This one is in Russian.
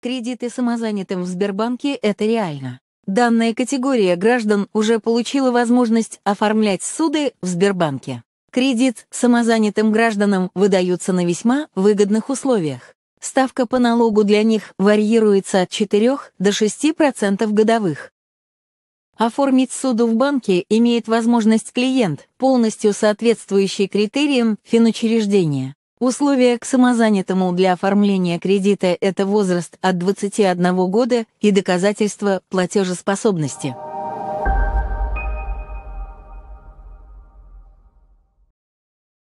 Кредиты самозанятым в Сбербанке — это реально. Данная категория граждан уже получила возможность оформлять суды в Сбербанке. Кредит самозанятым гражданам выдаются на весьма выгодных условиях. Ставка по налогу для них варьируется от 4 до 6% годовых. Оформить суду в банке имеет возможность клиент, полностью соответствующий критериям финучреждения. Условия к самозанятому для оформления кредита – это возраст от 21 года и доказательство платежеспособности.